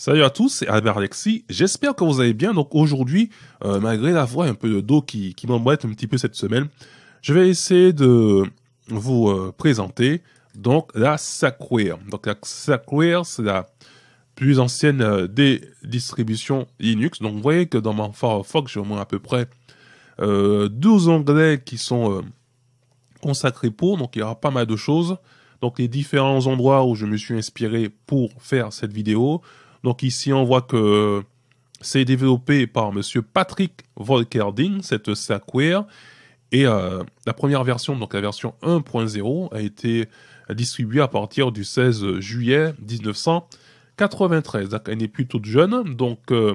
Salut à tous, c'est Albert Alexi, J'espère que vous allez bien. Donc aujourd'hui, euh, malgré la voix un peu de dos qui, qui un petit peu cette semaine, je vais essayer de vous euh, présenter donc la SACWARE. Donc la SACWARE, c'est la plus ancienne euh, des distributions Linux. Donc vous voyez que dans mon Firefox, j'ai au moins à peu près 12 onglets qui sont consacrés pour. Donc il y aura pas mal de choses. Donc les différents endroits où je me suis inspiré pour faire cette vidéo, donc ici, on voit que c'est développé par Monsieur Patrick Volkerding, cette Sackware. Et euh, la première version, donc la version 1.0, a été distribuée à partir du 16 juillet 1993. Donc elle n'est plus toute jeune. Donc euh,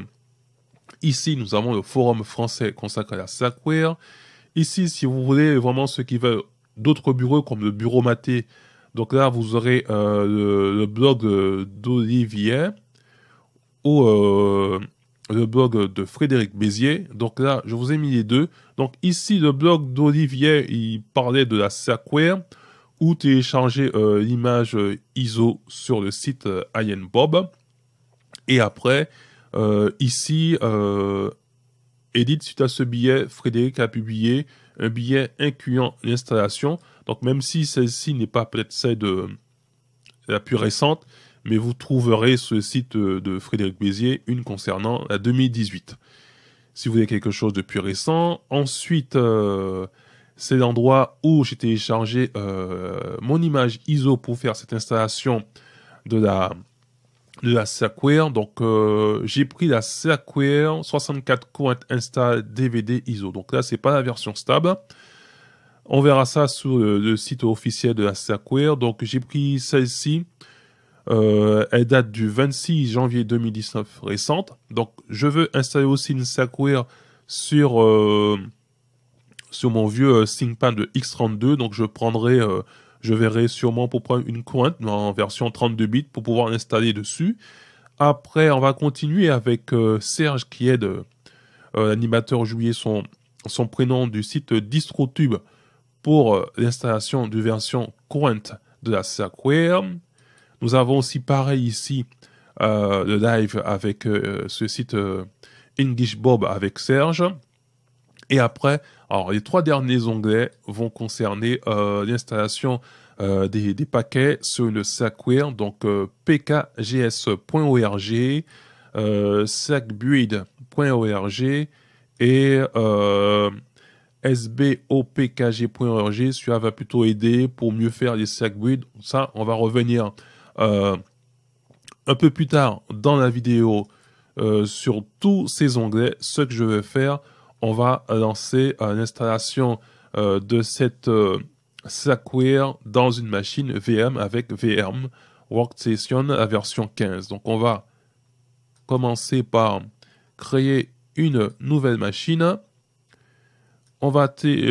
ici, nous avons le forum français consacré à la Sackware. Ici, si vous voulez vraiment ceux qui veulent d'autres bureaux comme le bureau maté, donc là, vous aurez euh, le, blog d'Olivier au euh, le blog de Frédéric Bézier. Donc là, je vous ai mis les deux. Donc ici, le blog d'Olivier, il parlait de la Sackware ou télécharger euh, l'image euh, ISO sur le site euh, Bob Et après, ici, Edith, suite à ce billet, Frédéric a publié un billet incluant l'installation. Donc même si celle-ci n'est pas peut-être celle de la plus récente, mais vous trouverez ce site euh, de Frédéric Bézier, une concernant la 2018. Si vous avez quelque chose de plus récent, ensuite euh, c'est l'endroit où j'ai téléchargé euh, mon image ISO pour faire cette installation de la de la Donc j'ai pris la SACWare 64 Current Install DVD ISO. Donc là n'est pas la version stable. On verra ça sur le, site officiel de la SACWare. Donc j'ai pris celle-ci euh, elle date du 26 janvier 2019, récente. Donc, je veux installer aussi une saque sur, euh, sur mon vieux euh, ThinkPad de X32. Donc, je prendrai, je verrai sûrement pour prendre une courante en version 32 bits pour pouvoir l'installer dessus. Après, on va continuer avec Serge qui est l'animateur juillet, son, son prénom du site DistroTube pour l'installation de version courante de la SACWARE. Nous avons aussi pareil ici le euh, live avec euh, ce site euh, EnglishBob avec Serge. Et après, alors les trois derniers onglets vont concerner l'installation des, paquets sur le SACWare, donc pkgs.org, sacbuid.org et sbopkg.org. Cela va plutôt aider pour mieux faire les SACBuild. Ça, on va revenir euh, un peu plus tard dans la vidéo euh, sur tous ces onglets, ce que je vais faire, on va lancer l'installation euh, de cette Slackware dans une machine VM avec VM Workstation à version 15. Donc on va commencer par créer une nouvelle machine. On va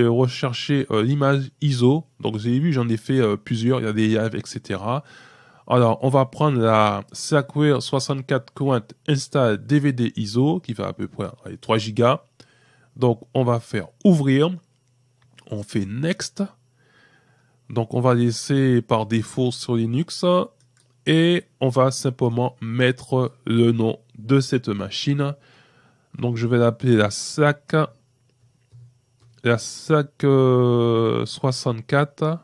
rechercher l'image ISO. Donc vous avez vu, j'en ai fait plusieurs, il y a des YAV, etc. Alors, on va prendre la Sacware 64 Current Install DVD ISO, qui fait à peu près 3 Go. Donc, on va faire ouvrir. On fait Next. Donc, on va laisser par défaut sur Linux. Et on va simplement mettre le nom de cette machine. Donc, je vais l'appeler la SAC. La SAC 64 euh,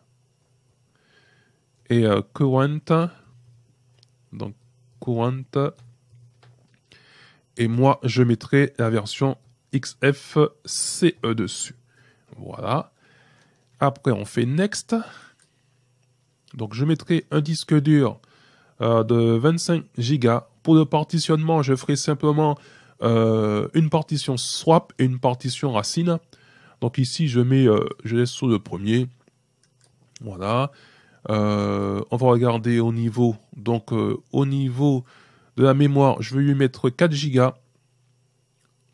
et Current euh, donc, Courant. Et moi, je mettrai la version XFCE dessus. Voilà. Après, on fait Next. Donc, je mettrai un disque dur euh, de 25 gigas Pour le partitionnement, je ferai simplement euh, une partition swap et une partition racine. Donc ici, je mets, euh, je laisse sous le premier. Voilà. Euh, on va regarder au niveau. Donc, euh, au niveau de la mémoire, je vais lui mettre 4 gigas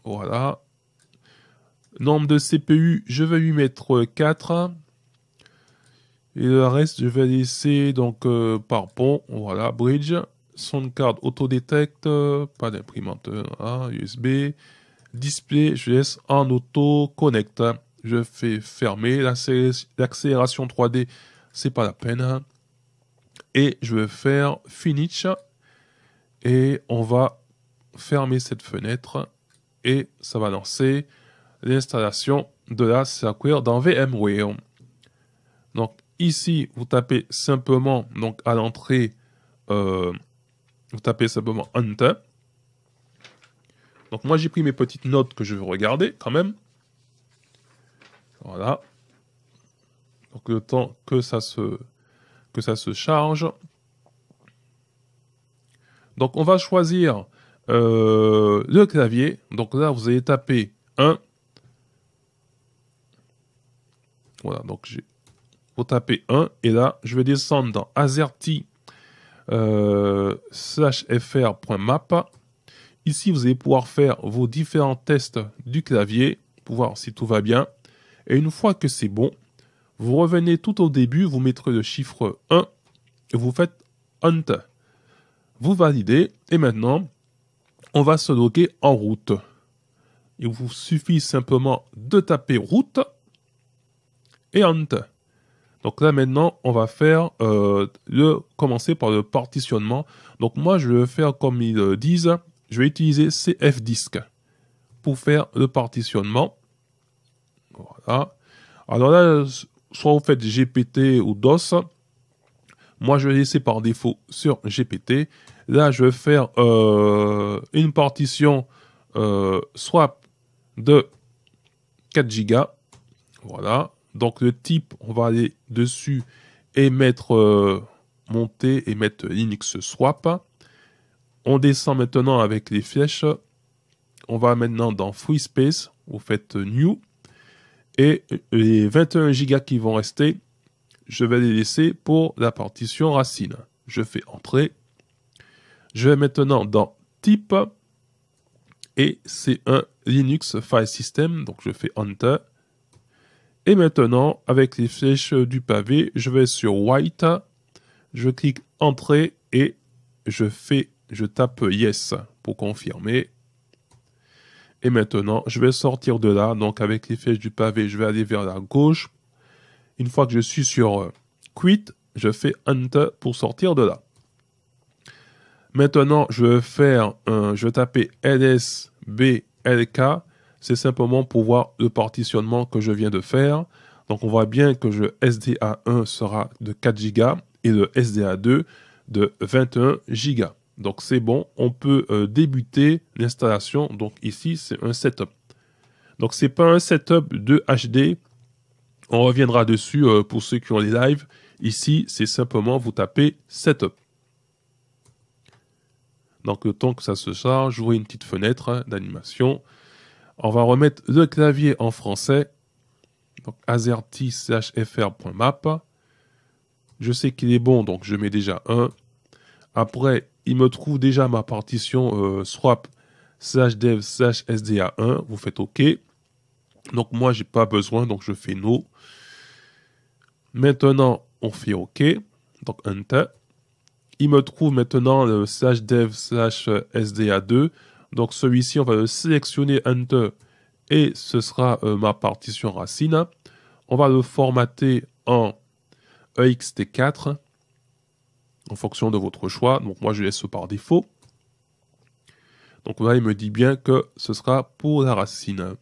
Voilà. Nombre de CPU, je vais lui mettre 4. Et le reste, je vais laisser donc euh, par pont. Voilà, bridge. son card auto détecte Pas d'imprimanteur hein, USB. Display, je laisse en auto-connect. Je fais fermer l'accélération 3D c'est pas la peine. Et je vais faire finish et on va fermer cette fenêtre et ça va lancer l'installation de la Slackware dans VMware. Donc ici, vous tapez simplement donc à l'entrée, euh, vous tapez simplement Enter. Donc moi j'ai pris mes petites notes que je veux regarder quand même. Voilà, donc le temps que ça se, que ça se charge. Donc on va choisir euh, le clavier. Donc là, vous allez taper 1. Voilà, donc j'ai... Vous tapez 1 et là, je vais descendre dans AZERTY euh, fr.map. Ici, vous allez pouvoir faire vos différents tests du clavier pour voir si tout va bien. Et une fois que c'est bon, vous revenez tout au début, vous mettrez le chiffre 1 et vous faites hunt. Vous validez et maintenant, on va se loguer en route. Il vous suffit simplement de taper route et hunt. Donc là maintenant, on va faire euh, le commencer par le partitionnement. Donc moi, je vais faire comme ils disent, je vais utiliser CFDisc pour faire le partitionnement. Voilà. Alors là, soit vous faites GPT ou DOS. Moi, je vais laisser par défaut sur GPT. Là, je vais faire euh, une partition euh, swap de 4 Go. Voilà. Donc, le type, on va aller dessus et mettre euh, monter et mettre Linux swap. On descend maintenant avec les flèches. On va maintenant dans Free Space. Vous faites New. Et les 21 gigas qui vont rester, je vais les laisser pour la partition racine. Je fais entrer. Je vais maintenant dans type et c'est un Linux File System. Donc je fais Enter. Et maintenant, avec les flèches du pavé, je vais sur White. Je clique Entrée et je fais, je tape Yes pour confirmer. Et maintenant, je vais sortir de là, donc avec les flèches du pavé, je vais aller vers la gauche. Une fois que je suis sur euh, quit, je fais enter pour sortir de là. Maintenant, je vais faire un, je vais taper lsblk. C'est simplement pour voir le partitionnement que je viens de faire. Donc, on voit bien que le SDA1 sera de 4 Go et le SDA2 de 21 Go. Donc c'est bon, on peut euh, débuter l'installation. Donc ici, c'est un setup. Donc ce n'est pas un setup de HD. On reviendra dessus euh, pour ceux qui ont les lives. Ici, c'est simplement vous tapez setup. Donc le temps que ça se charge, j'ouvre une petite fenêtre d'animation. On va remettre le clavier en français. Donc azerty.fr.map. Je sais qu'il est bon, donc je mets déjà un. Après, il me trouve déjà ma partition euh, swap, slash dev, slash sda1. Vous faites OK. Donc moi, j'ai pas besoin, donc je fais no. Maintenant, on fait OK. Donc enter. Il me trouve maintenant le slash sda2. Euh, donc celui-ci, on va le sélectionner enter et ce sera euh, ma partition racine. On va le formater en EXT4 en fonction de votre choix. Donc moi je laisse par défaut. Donc là il me dit bien que ce sera pour la racine.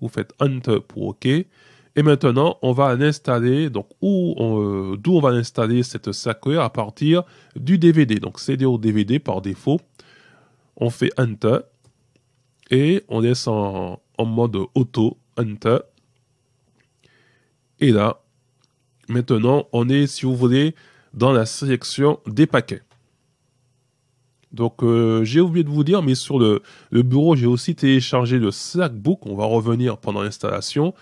Vous faites Enter pour OK. Et maintenant on va installer donc où on, euh, d'où on va installer cette sacrée à partir du DVD. Donc CD au DVD par défaut. On fait Enter. Et on laisse en, en mode auto, Enter. Et là, maintenant, on est, si vous voulez, dans la sélection des paquets. Donc euh, j'ai oublié de vous dire, mais sur le, bureau, j'ai aussi téléchargé le Slackbook. On va revenir pendant l'installation.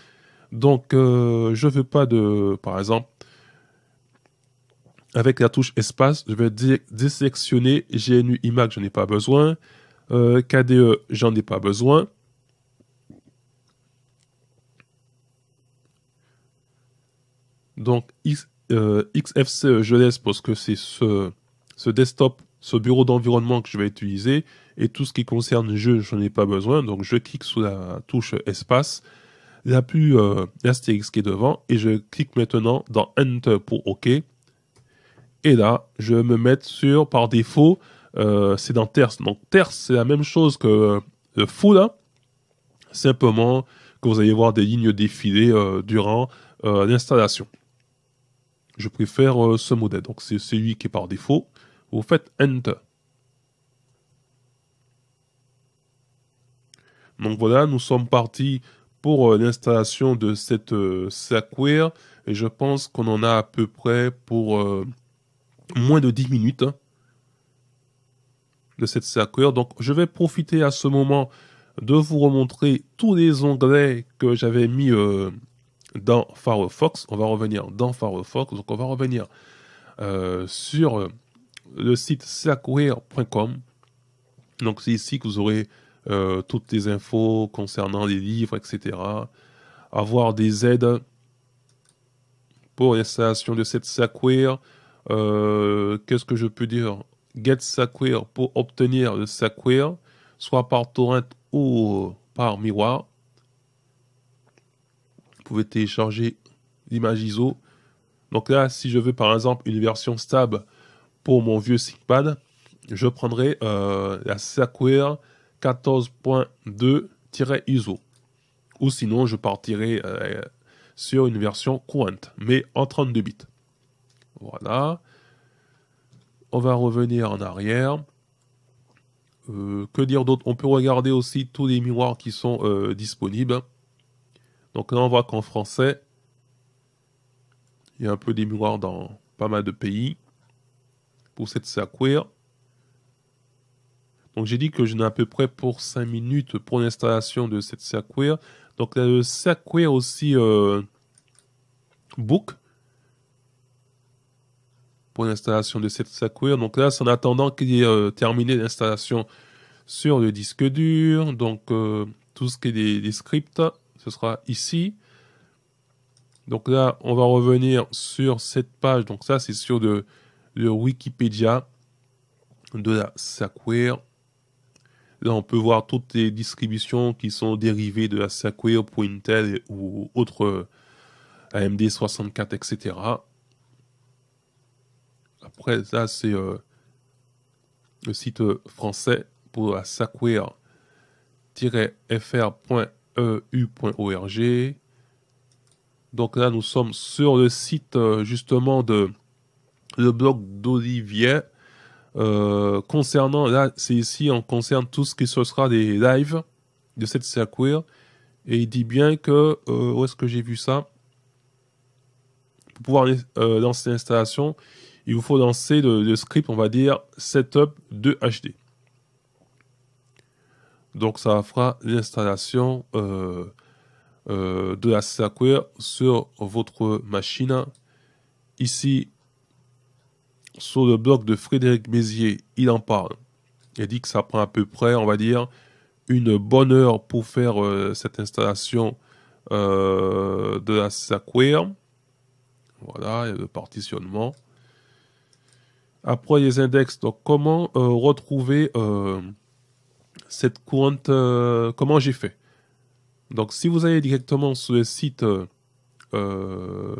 Donc euh, je ne veux pas de, par exemple, avec la touche espace, je vais désélectionner GNU Imac, n'en ai pas besoin. Euh, KDE, j'en ai pas besoin. Donc X... Euh, XFCE, euh, je laisse parce que c'est ce, ce desktop, ce bureau d'environnement que je vais utiliser. Et tout ce qui concerne jeu, je n'en ai pas besoin. Donc je clique sous la touche espace, la plus euh, qui est devant, et je clique maintenant dans Enter pour OK. Et là, je vais me mettre sur, par défaut, euh, c'est dans Terce. Donc Terce, c'est la même chose que le fou Simplement que vous allez voir des lignes défiler durant l'installation je préfère euh, ce modèle. Donc c'est celui qui est par défaut. Vous faites Enter. Donc voilà, nous sommes partis pour euh, l'installation de cette euh, Et je pense qu'on en a à peu près pour euh, moins de 10 minutes hein, de cette SACWare. Donc je vais profiter à ce moment de vous remontrer tous les onglets que j'avais mis dans Firefox. On va revenir dans Firefox. Donc, on va revenir euh, sur euh, le site slackware.com. Donc, c'est ici que vous aurez euh, toutes les infos concernant les livres, etc. Avoir des aides pour l'installation de cette Slackware. Qu'est-ce que je peux dire Get Slackware pour obtenir le Slackware, soit par torrent ou par miroir pouvez télécharger l'image ISO. Donc là, si je veux par exemple une version stable pour mon vieux sigpad je prendrai euh, la sequoia 14.2-ISO. Ou sinon, je partirai euh, sur une version courante mais en 32 bits. Voilà. On va revenir en arrière. Euh, que dire d'autre On peut regarder aussi tous les miroirs qui sont disponibles. Donc là, on voit qu'en français, il y a un peu des miroirs dans pas mal de pays pour cette queer. Donc j'ai dit que je n'ai à peu près pour 5 minutes pour l'installation de cette queer. Donc là, le queer aussi euh, book pour l'installation de cette queer. Donc là, c'est en attendant qu'il ait euh, terminé l'installation sur le disque dur. Donc euh, tout ce qui est des scripts ce sera ici. Donc là, on va revenir sur cette page. Donc ça, c'est sur le, Wikipédia de la SACWare. Là, on peut voir toutes les distributions qui sont dérivées de la SACWare pour Intel ou autres AMD 64, etc. Après, ça, c'est euh, le site euh, français pour la SACWare-fr.fr. E Donc là, nous sommes sur le site euh, justement de le blog d'Olivier. Euh, concernant, là, c'est ici, on concerne tout ce qui sera des lives de cette circuit Et il dit bien que, euh, où est-ce que j'ai vu ça Pour pouvoir lancer l'installation, il vous faut lancer le, script, on va dire, setup de hd donc ça fera l'installation euh, euh, de la Slackware sur votre machine. Ici, sur le blog de Frédéric Mézier, il en parle. Il dit que ça prend à peu près, on va dire, une bonne heure pour faire euh, cette installation de la Slackware. Voilà, il y a le partitionnement. Après les index, donc comment retrouver cette courante, euh, comment j'ai fait. Donc si vous allez directement sur le site euh, euh,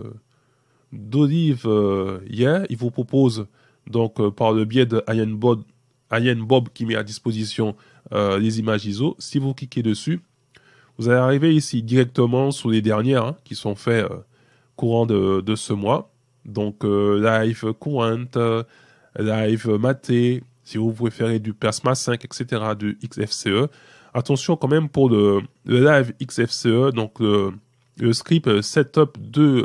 d'Olive hier, il vous propose donc par le biais de Ian Bob, qui met à disposition les images ISO. Si vous cliquez dessus, vous allez arriver ici directement sur les dernières hein, qui sont faites courant de, ce mois. Donc live courante, live maté, si vous préférez du Plasma 5, etc., du XFCE. Attention quand même pour le, live XFCE, donc le, script euh, setup de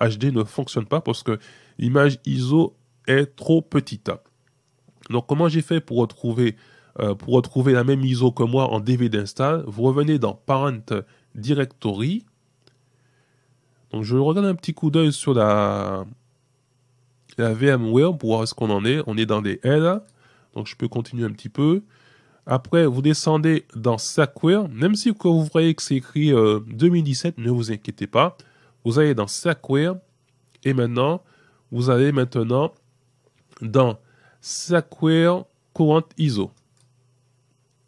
HD euh, ne fonctionne pas parce que l'image ISO est trop petite. Donc comment j'ai fait pour retrouver, euh, pour retrouver la même ISO que moi en DVD install Vous revenez dans Parent Directory. Donc je regarde un petit coup d'œil sur la, la VMware pour voir ce qu'on en est. On est dans les L. Donc je peux continuer un petit peu. Après, vous descendez dans Sackware. Même si vous voyez que c'est écrit 2017, euh, ne vous inquiétez pas. Vous allez dans Sackware. Et maintenant, vous allez maintenant dans Sackware Courant ISO.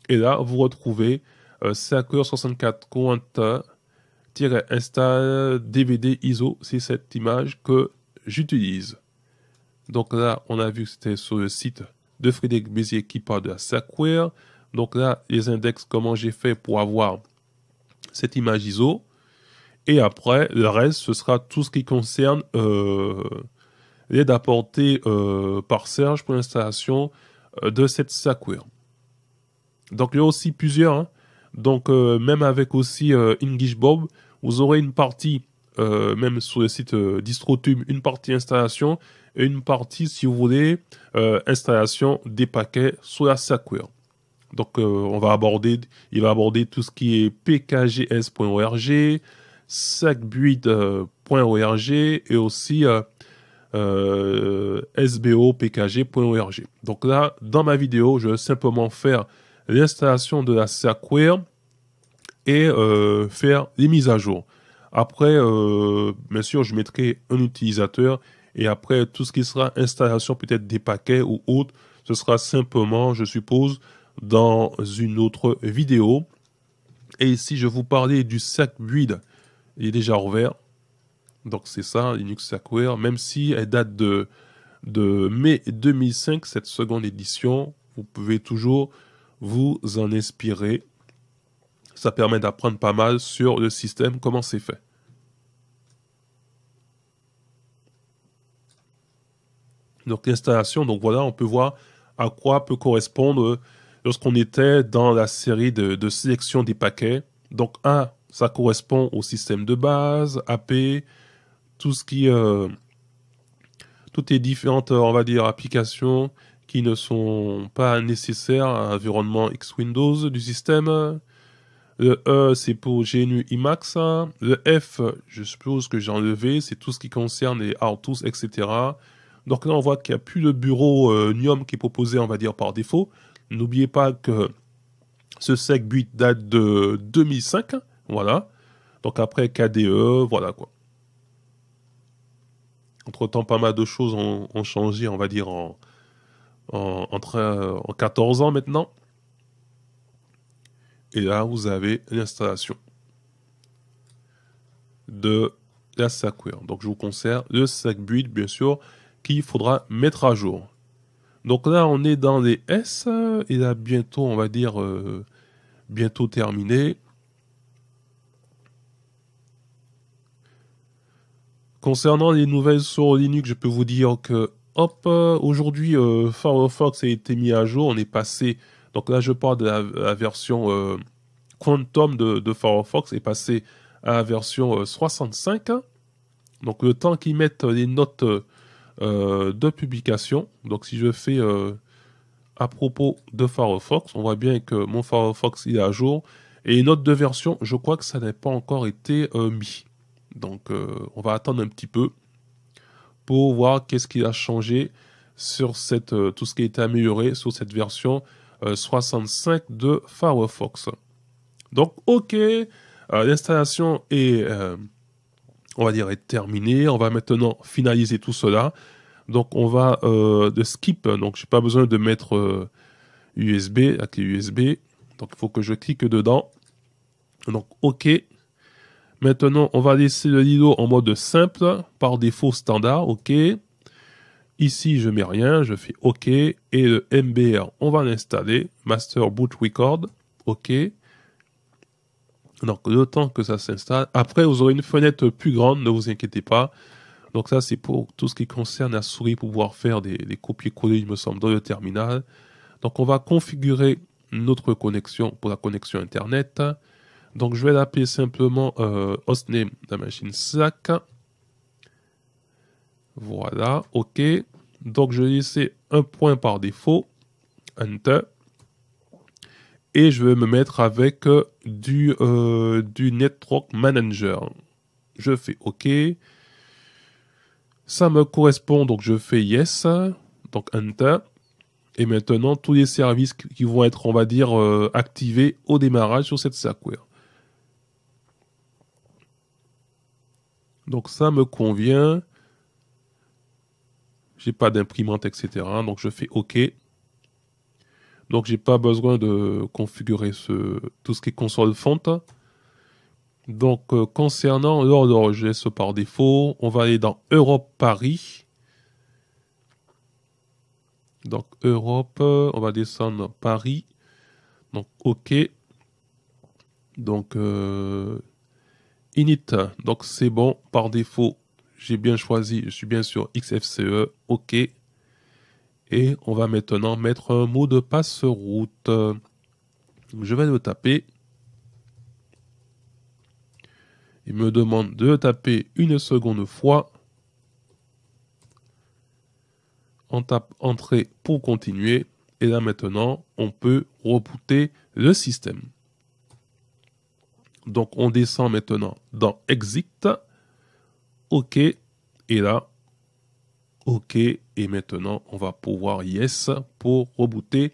Et là, vous retrouvez euh, 64 Courant install DVD ISO. C'est cette image que j'utilise. Donc là, on a vu que c'était sur le site de Frédéric Bézier qui parle de la Donc là, les index, comment j'ai fait pour avoir cette image ISO. Et après, le reste, ce sera tout ce qui concerne euh, l'aide apportée euh, par Serge pour l'installation euh, de cette SACWARE. Donc il y a aussi plusieurs. Hein. Donc euh, même avec aussi English Bob, vous aurez une partie euh, même sur le site euh, DistroTube, une partie installation et une partie, si vous voulez, euh, installation des paquets sur la Sackware. Donc, on va aborder, il va aborder tout ce qui est pkgs.org, SACBUID.org et aussi sbopkg.org. Donc là, dans ma vidéo, je vais simplement faire l'installation de la Sackware et faire les mises à jour. Après, euh, bien sûr, je mettrai un utilisateur et après, tout ce qui sera installation peut-être des paquets ou autres, ce sera simplement, je suppose, dans une autre vidéo. Et ici, je vous parlais du sac build, il est déjà ouvert. Donc c'est ça, Linux Sackware, même si elle date de mai 2005, cette seconde édition, vous pouvez toujours vous en inspirer ça permet d'apprendre pas mal sur le système, comment c'est fait. Donc l'installation, donc voilà, on peut voir à quoi peut correspondre lorsqu'on était dans la série de, sélection des paquets. Donc 1, ça correspond au système de base, AP, tout ce qui... Euh, toutes les différentes, on va dire, applications qui ne sont pas nécessaires à l'environnement X Windows du système. Le E, c'est pour GNU Imax. Le F, je suppose que j'ai enlevé, c'est tout ce qui concerne les Tools, etc. Donc là, on voit qu'il n'y a plus le bureau euh, qui est proposé, on va dire, par défaut. N'oubliez pas que ce sec 8 date de 2005. Voilà. Donc après, KDE, voilà quoi. Entre-temps, pas mal de choses ont, changé, on va dire, en 14 euh, ans maintenant et là vous avez l'installation de la SACWare. Donc je vous conserve le sac bien sûr qu'il faudra mettre à jour. Donc là on est dans les S et là bientôt on va dire euh, bientôt terminé. Concernant les nouvelles sur Linux, je peux vous dire que hop aujourd'hui euh, Firefox a été mis à jour, on est passé donc là, je parle de la, version euh, Quantum de, de, Firefox et passé à la version 65. Euh, Donc le temps qu'ils mettent les notes euh, de publication. Donc si je fais à propos de Firefox, on voit bien que mon Firefox est à jour. Et une notes de version, je crois que ça n'a pas encore été mis. Donc on va attendre un petit peu pour voir qu'est-ce qui a changé sur cette, tout ce qui a été amélioré sur cette version 65 euh, de Firefox. Donc, ok, euh, l'installation est, euh, on va dire, est terminée. On va maintenant finaliser tout cela. Donc, on va de skip. Donc, j'ai pas besoin de mettre USB, la clé USB. Donc, il faut que je clique dedans. Donc, OK. Maintenant, on va laisser le Lilo en mode simple, par défaut standard, OK. Ici, je mets rien, je fais OK, et le MBR, on va l'installer, Master Boot Record, OK. Donc, le temps que ça s'installe. Après, vous aurez une fenêtre plus grande, ne vous inquiétez pas. Donc ça, c'est pour tout ce qui concerne la souris pouvoir faire des, des copier-coller, il me semble, dans le terminal. Donc on va configurer notre connexion pour la connexion Internet. Donc je vais l'appeler simplement euh, hostname de la machine Slack ». Voilà, ok. Donc je vais laisser un point par défaut. Enter. Et je vais me mettre avec euh, du, euh, du Network Manager. Je fais OK. Ça me correspond, donc je fais Yes. Donc Enter. Et maintenant, tous les services qui vont être, on va dire, euh, activés au démarrage sur cette sacware. Donc ça me convient j'ai pas d'imprimante, etc. Donc je fais OK. Donc j'ai pas besoin de configurer ce, tout ce qui est console fonte. Donc euh, concernant l'ordre, de laisse par défaut. On va aller dans Europe Paris. Donc Europe, euh, on va descendre Paris. Donc OK. Donc euh, init. Donc c'est bon par défaut. J'ai bien choisi, je suis bien sur XFCE, OK. Et on va maintenant mettre un mot de passe route. Je vais le taper. Il me demande de le taper une seconde fois. On tape entrée pour continuer. Et là maintenant, on peut rebooter le système. Donc on descend maintenant dans Exit. OK. Et là, OK. Et maintenant, on va pouvoir Yes pour rebooter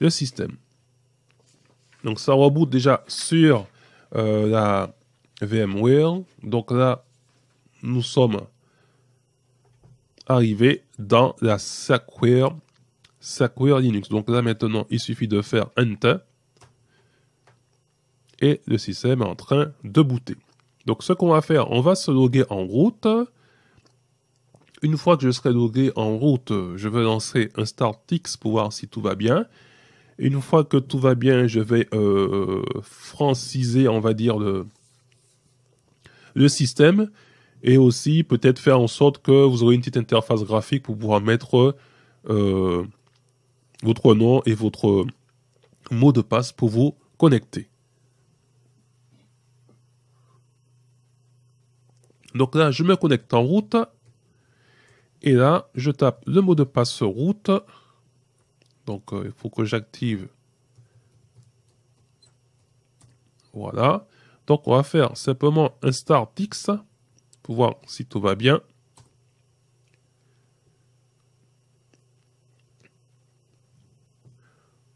le système. Donc ça reboot déjà sur euh, la VMware. Donc là, nous sommes arrivés dans la Sacware, Sacware Linux. Donc là maintenant, il suffit de faire Enter. Et le système est en train de booter. Donc ce qu'on va faire, on va se loguer en route. Une fois que je serai logué en route, je vais lancer un StartX pour voir si tout va bien. Une fois que tout va bien, je vais euh, franciser, on va dire, le, système. Et aussi peut-être faire en sorte que vous aurez une petite interface graphique pour pouvoir mettre euh, votre nom et votre mot de passe pour vous connecter. Donc là, je me connecte en route. Et là, je tape le mot de passe route. Donc, euh, il faut que j'active. Voilà. Donc, on va faire simplement un start X pour voir si tout va bien.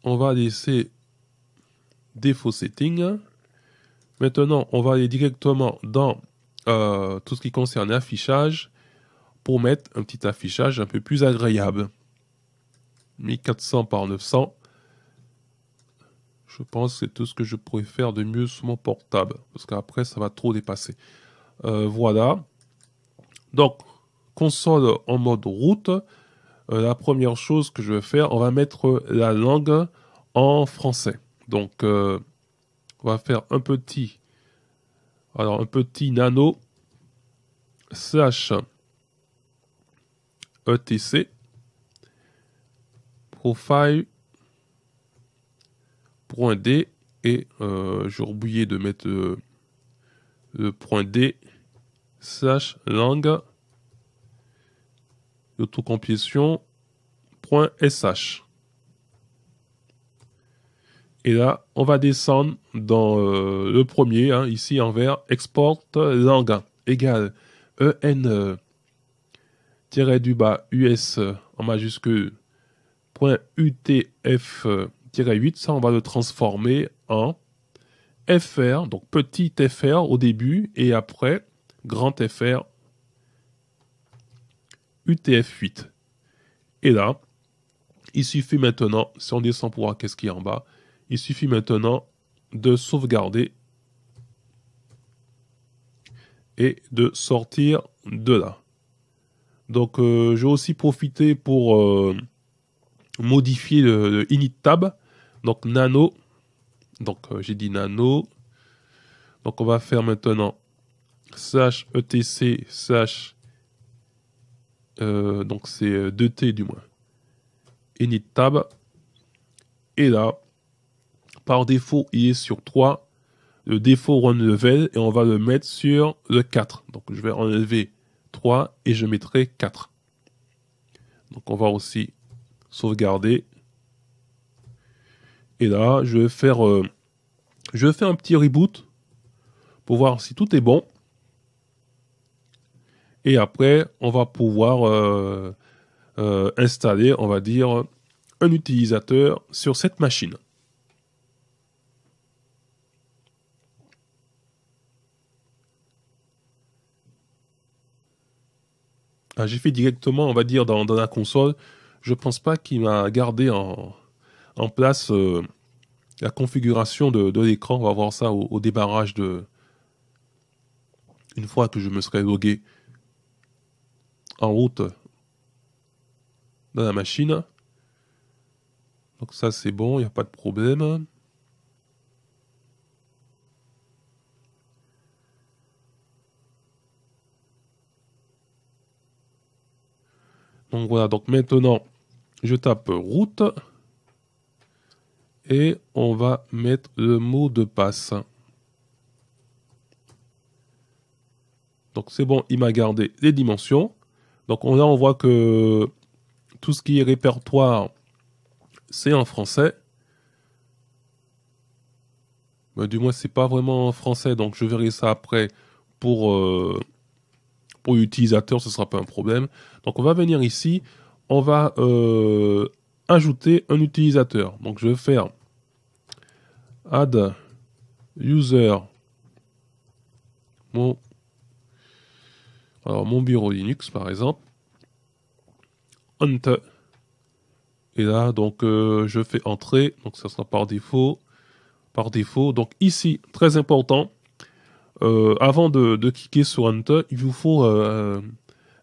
On va laisser défaut setting. Maintenant, on va aller directement dans euh, tout ce qui concerne l'affichage pour mettre un petit affichage un peu plus agréable. 1400 par 900. Je pense que c'est tout ce que je pourrais faire de mieux sur mon portable. Parce qu'après, ça va trop dépasser. Euh, voilà. Donc, console en mode route. Euh, la première chose que je vais faire, on va mettre la langue en français. Donc, on va faire un petit alors, un petit nano slash, ETC profile D et euh, j'ai oublié de mettre euh, le point D slash langue d'autocompilation SH. Et là, on va descendre dans euh, le premier, hein, ici en vert, export langue égale en euh, du bas us euh, en majuscule utf 8, ça on va le transformer en fr, donc petit fr au début et après grand fr utf8. Et là, il suffit maintenant, si on descend pour voir qu'est-ce qu'il y a en bas, il suffit maintenant de sauvegarder et de sortir de là. Donc euh, je j'ai aussi profité pour euh, modifier le, init tab. Donc nano. Donc euh, j'ai dit nano. Donc on va faire maintenant slash etc slash donc c'est 2t du moins init tab et là par défaut, il est sur 3. Le défaut run level et on va le mettre sur le 4. Donc je vais enlever 3 et je mettrai 4. Donc on va aussi sauvegarder. Et là, je vais faire, euh, je fais un petit reboot pour voir si tout est bon. Et après, on va pouvoir euh, euh, installer, on va dire, un utilisateur sur cette machine. Ah, j'ai fait directement, on va dire, dans, la console, je pense pas qu'il m'a gardé en, en place euh, la configuration de, l'écran. On va voir ça au, débarrage de. Une fois que je me serai logué en route dans la machine. Donc ça c'est bon, il n'y a pas de problème. Donc voilà, donc maintenant, je tape route et on va mettre le mot de passe. Donc c'est bon, il m'a gardé les dimensions. Donc on, là, on voit que tout ce qui est répertoire, c'est en français. Mais du moins, c'est pas vraiment en français, donc je verrai ça après pour euh, pour l'utilisateur, ce ne sera pas un problème. Donc on va venir ici, on va euh, ajouter un utilisateur. Donc je vais faire add user mon, alors mon bureau Linux par exemple. Enter. Et là, donc, euh, je fais entrer. Donc, ça sera par défaut. Par défaut. Donc, ici, très important, euh, avant de, cliquer sur Enter, il vous faut euh,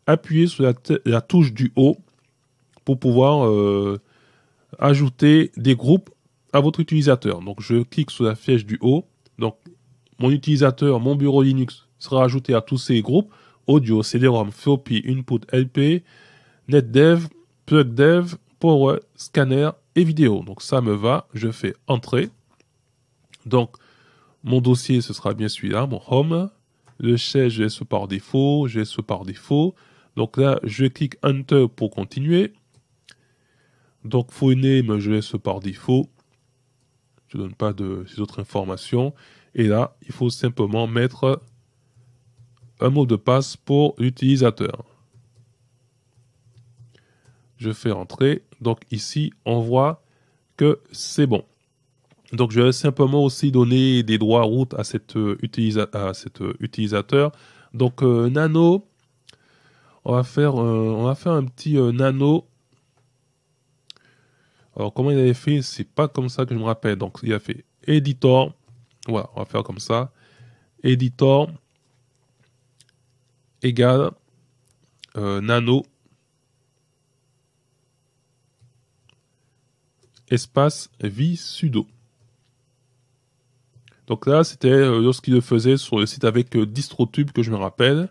appuyer sur la, touche du haut pour pouvoir euh, ajouter des groupes à votre utilisateur. Donc je clique sur la flèche du haut. Donc mon utilisateur, mon bureau Linux sera ajouté à tous ces groupes audio, CD-ROM, floppy, input, LP, netdev, plugdev, power, scanner et vidéo. Donc ça me va, je fais Entrée. Donc mon dossier, ce sera bien celui-là, mon home. Le chef, je laisse par défaut, je laisse par défaut. Donc là, je clique Enter pour continuer. Donc full name, je laisse par défaut. Je ne donne pas de ces autres informations. Et là, il faut simplement mettre un mot de passe pour l'utilisateur. Je fais entrer. Donc ici, on voit que c'est bon. Donc, je vais simplement aussi donner des droits route à, cette, euh, cet euh, utilisateur. Donc, euh, nano, on va faire, un petit nano. Alors, comment il avait fait C'est pas comme ça que je me rappelle. Donc, il a fait editor. Voilà, on va faire comme ça. Editor égale nano espace vie sudo. Donc là, c'était lorsqu'il euh, le faisait sur le site avec euh, DistroTube que je me rappelle.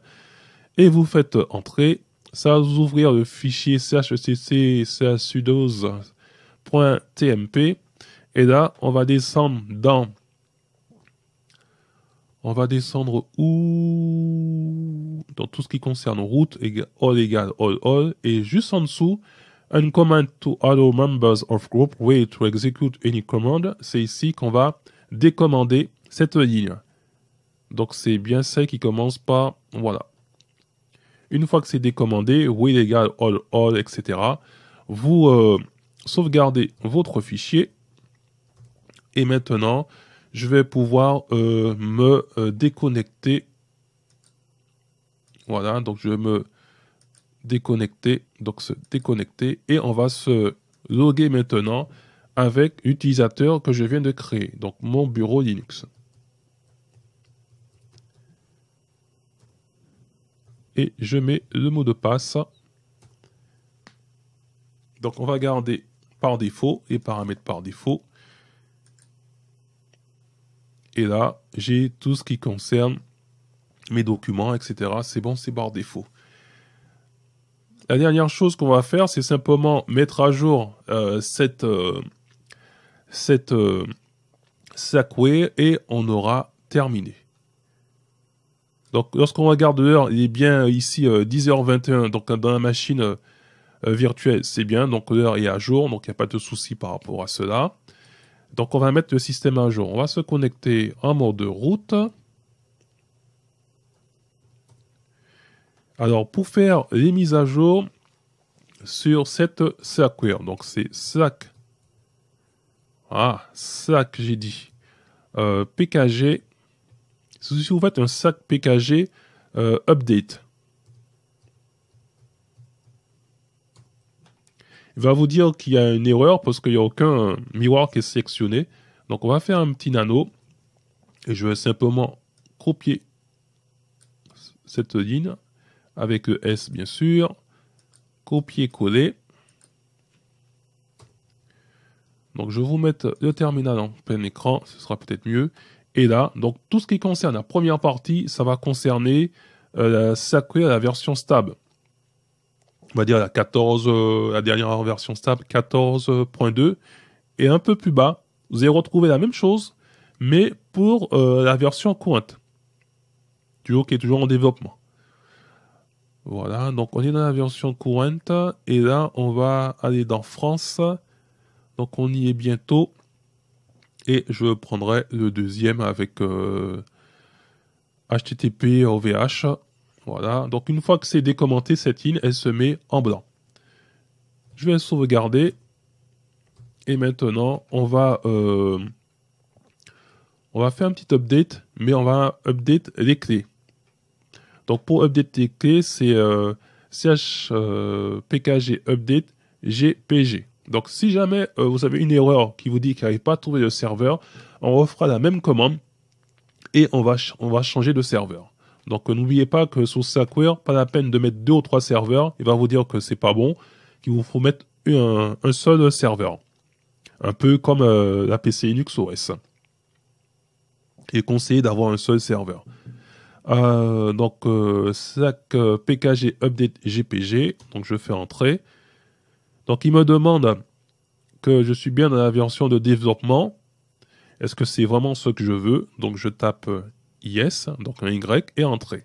Et vous faites entrer, ça va vous ouvrir le fichier chcc Et là, on va descendre dans. On va descendre où Dans tout ce qui concerne route, all égale all all. Et juste en dessous, un command to allow members of group way to execute any command. C'est ici qu'on va décommander cette ligne. Donc c'est bien celle qui commence par voilà. Une fois que c'est décommandé, oui légal, all, all, etc. Vous euh, sauvegardez votre fichier. Et maintenant, je vais pouvoir euh, me euh, déconnecter. Voilà, donc je vais me déconnecter. Donc se déconnecter. Et on va se loguer maintenant avec l'utilisateur que je viens de créer, donc mon bureau Linux. Et je mets le mot de passe. Donc on va garder par défaut et paramètres par défaut. Et là, j'ai tout ce qui concerne mes documents, etc. C'est bon, c'est par défaut. La dernière chose qu'on va faire, c'est simplement mettre à jour euh, cette, euh, cette euh, et on aura terminé. Donc lorsqu'on regarde l'heure, il est bien ici 10h21, euh, donc dans la machine euh, euh, virtuelle, c'est bien, donc l'heure est à jour, donc il n'y a pas de souci par rapport à cela. Donc on va mettre le système à jour. On va se connecter en mode route. Alors pour faire les mises à jour sur cette SACWare, donc c'est SAC ah, sac, j'ai dit. Euh, PKG. Si vous faites un sac PKG euh, update, il va vous dire qu'il y a une erreur parce qu'il n'y a aucun miroir qui est sélectionné. Donc on va faire un petit nano et je vais simplement copier cette ligne avec S bien sûr, copier-coller Donc je vais vous mettre le terminal en plein écran, ce sera peut-être mieux. Et là, donc tout ce qui concerne la première partie, ça va concerner euh, la, la version stable. On va dire la 14, euh, la dernière version stable, 14.2. Et un peu plus bas, vous allez retrouver la même chose, mais pour euh, la version courante. Du haut qui est toujours en développement. Voilà, donc on est dans la version courante. Et là, on va aller dans France. Donc on y est bientôt. Et je prendrai le deuxième avec HTTP euh, OVH. Voilà. Donc une fois que c'est décommenté, cette ligne, elle se met en blanc. Je vais sauvegarder. Et maintenant, on va, euh, on va faire un petit update, mais on va update les clés. Donc pour update les clés, c'est euh, chpkg update GPG. Donc si jamais euh, vous avez une erreur qui vous dit qu'il n'arrive pas trouvé trouver le serveur, on refera la même commande et on va, on va changer de serveur. Donc euh, n'oubliez pas que sur Sackware, pas la peine de mettre deux ou trois serveurs, il va vous dire que c'est pas bon, qu'il vous faut mettre un, seul serveur. Un peu comme euh, la PC Linux OS. Et conseillé d'avoir un seul serveur. donc sac PKG update GPG, donc je fais entrer. Donc il me demande que je suis bien dans la version de développement. Est-ce que c'est vraiment ce que je veux Donc je tape yes, donc un Y, et entrée.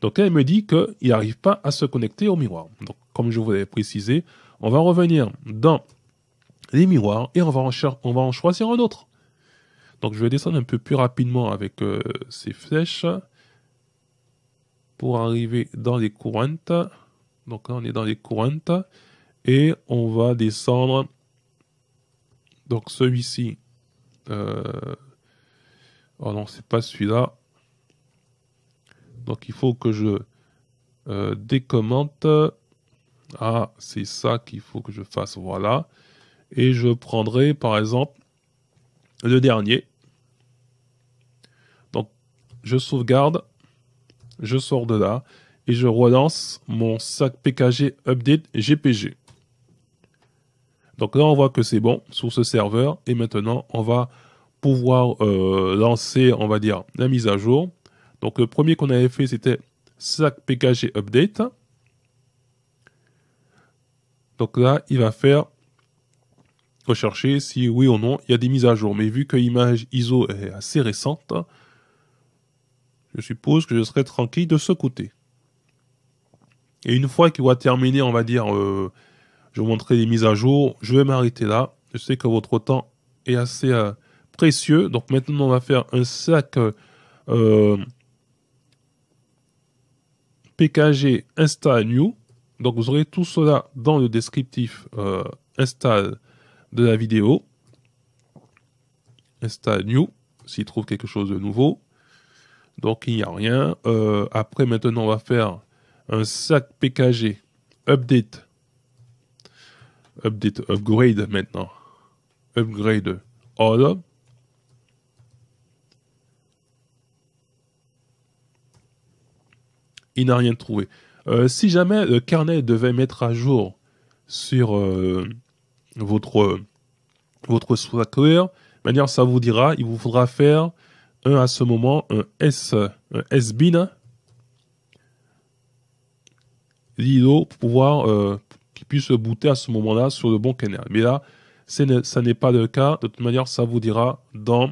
Donc là, il me dit qu'il n'arrive pas à se connecter au miroir. Donc comme je vous l'avais précisé, on va revenir dans les miroirs et on va en, va en choisir un autre. Donc je vais descendre un peu plus rapidement avec euh, ces flèches pour arriver dans les courantes. Donc là, on est dans les courants et on va descendre. Donc celui-ci. Euh, oh non, c'est pas celui-là. Donc il faut que je euh, décommente. Ah, c'est ça qu'il faut que je fasse. Voilà. Et je prendrai par exemple le dernier. Donc je sauvegarde. Je sors de là et je relance mon sac PKG update GPG. Donc là, on voit que c'est bon sur ce serveur. Et maintenant, on va pouvoir euh, lancer, on va dire, la mise à jour. Donc le premier qu'on avait fait, c'était sac PKG update. Donc là, il va faire rechercher si oui ou non il y a des mises à jour. Mais vu que l'image ISO est assez récente, je suppose que je serai tranquille de ce côté. Et une fois qu'il va terminer, on va dire, euh, je vais vous montrer les mises à jour. Je vais m'arrêter là. Je sais que votre temps est assez euh, précieux. Donc maintenant, on va faire un sac euh, PKG Install New. Donc vous aurez tout cela dans le descriptif install de la vidéo. Install New, s'il trouve quelque chose de nouveau. Donc il n'y a rien. après, maintenant, on va faire un sac PKG. Update. Update, upgrade maintenant. Upgrade. Order. Il n'a rien trouvé. Euh, si jamais le carnet devait mettre à jour sur euh, votre, euh, votre software, manière eh ça vous dira, il vous faudra faire un à ce moment un S, un S-bin l'îlot pour pouvoir euh, qu'il puisse booter à ce moment-là sur le bon kernel. Mais là, ça n'est pas le cas. De toute manière, ça vous dira dans,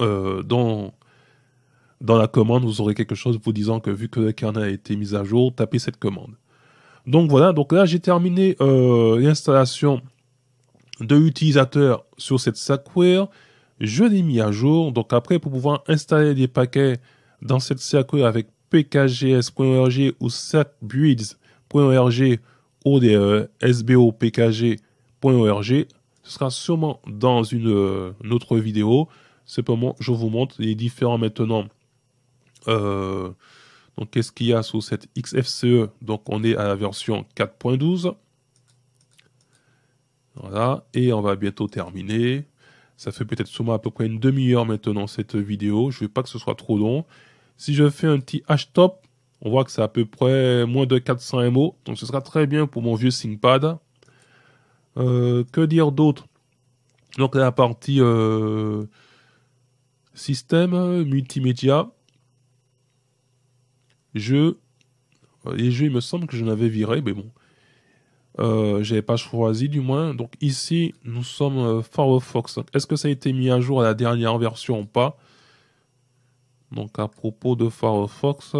euh, dans, dans la commande, vous aurez quelque chose vous disant que vu que le kernel a été mis à jour, tapez cette commande. Donc voilà, donc là j'ai terminé euh, l'installation de l'utilisateur sur cette Sacware. Je l'ai mis à jour. Donc après, pour pouvoir installer des paquets dans cette Sacware avec pkgs.org ou satbuids.org ou des euh, sbopkg.org. Ce sera sûrement dans une, euh, autre vidéo. Simplement, je vous montre les différents maintenant. Euh, donc, qu'est-ce qu'il y a sous cette XFCE Donc, on est à la version 4.12. Voilà, et on va bientôt terminer. Ça fait peut-être sûrement à peu près une demi-heure maintenant cette vidéo. Je ne veux pas que ce soit trop long. Si je fais un petit h-top, on voit que c'est à peu près moins de 400 MO. Donc ce sera très bien pour mon vieux ThinkPad. Euh, que dire d'autre Donc la partie euh, système, multimédia, jeux. Les jeux, il me semble que je n'avais viré, mais bon. Je euh, j'avais pas choisi du moins. Donc ici, nous sommes Firefox. Est-ce que ça a été mis à jour à la dernière version ou pas donc à propos de Firefox,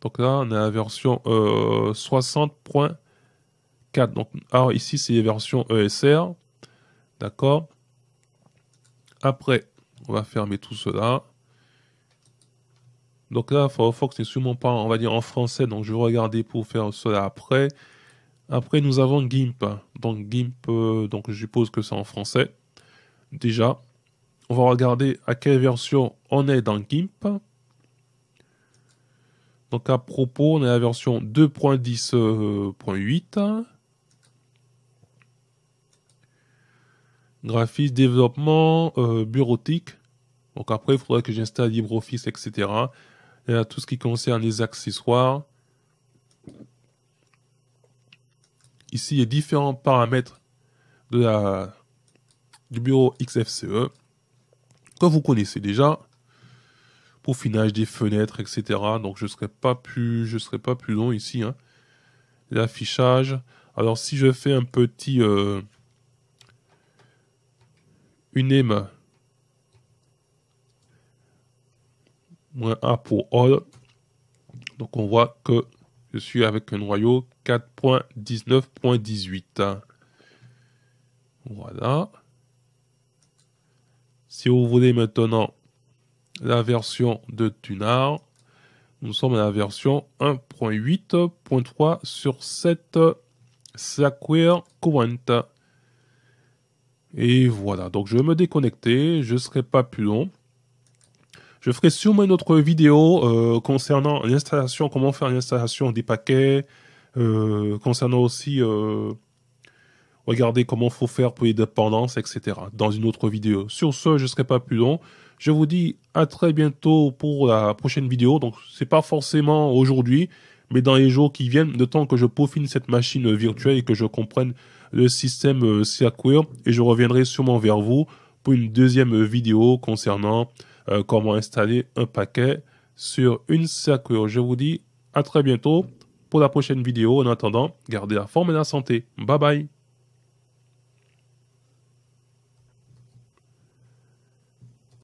donc là on est à la version 60.4. Euh, donc alors ici c'est les versions ESR, d'accord. Après on va fermer tout cela. Donc là Firefox n'est sûrement pas on va dire en français, donc je vais regarder pour faire cela après. Après nous avons GIMP, donc GIMP, euh, donc je suppose que c'est en français déjà on va regarder à quelle version on est dans GIMP. Donc à propos, on est à la version 2.10.8. Euh, Graphisme, développement, euh, bureautique. Donc après, il faudrait que j'installe LibreOffice, etc. Et à tout ce qui concerne les accessoires. Ici, il y a différents paramètres du bureau XFCE que vous connaissez déjà. pour finage des fenêtres, etc. Donc je ne serai, pas plus, je serai pas plus long ici. Hein, l'affichage. Alors si je fais un petit... Euh, une M. Moins 1 pour all. Donc on voit que je suis avec un noyau 4.19.18. Voilà. Si vous voulez maintenant la version de Tunar, nous sommes à la version 1.8.3 sur 7 Square Current. Et voilà, donc je vais me déconnecter, je ne serai pas plus long. Je ferai sûrement une autre vidéo euh, concernant l'installation, comment faire l'installation des paquets, euh, concernant aussi... Euh, Regardez comment faut faire pour les dépendances, etc. dans une autre vidéo. Sur ce, je ne serai pas plus long. Je vous dis à très bientôt pour la prochaine vidéo. Donc, n'est pas forcément aujourd'hui, mais dans les jours qui viennent, de temps que je peaufine cette machine virtuelle et que je comprenne le système euh, Sequoia. Et je reviendrai sûrement vers vous pour une deuxième vidéo concernant euh, comment installer un paquet sur une Sequoia. Je vous dis à très bientôt pour la prochaine vidéo. En attendant, gardez la forme et la santé. Bye bye.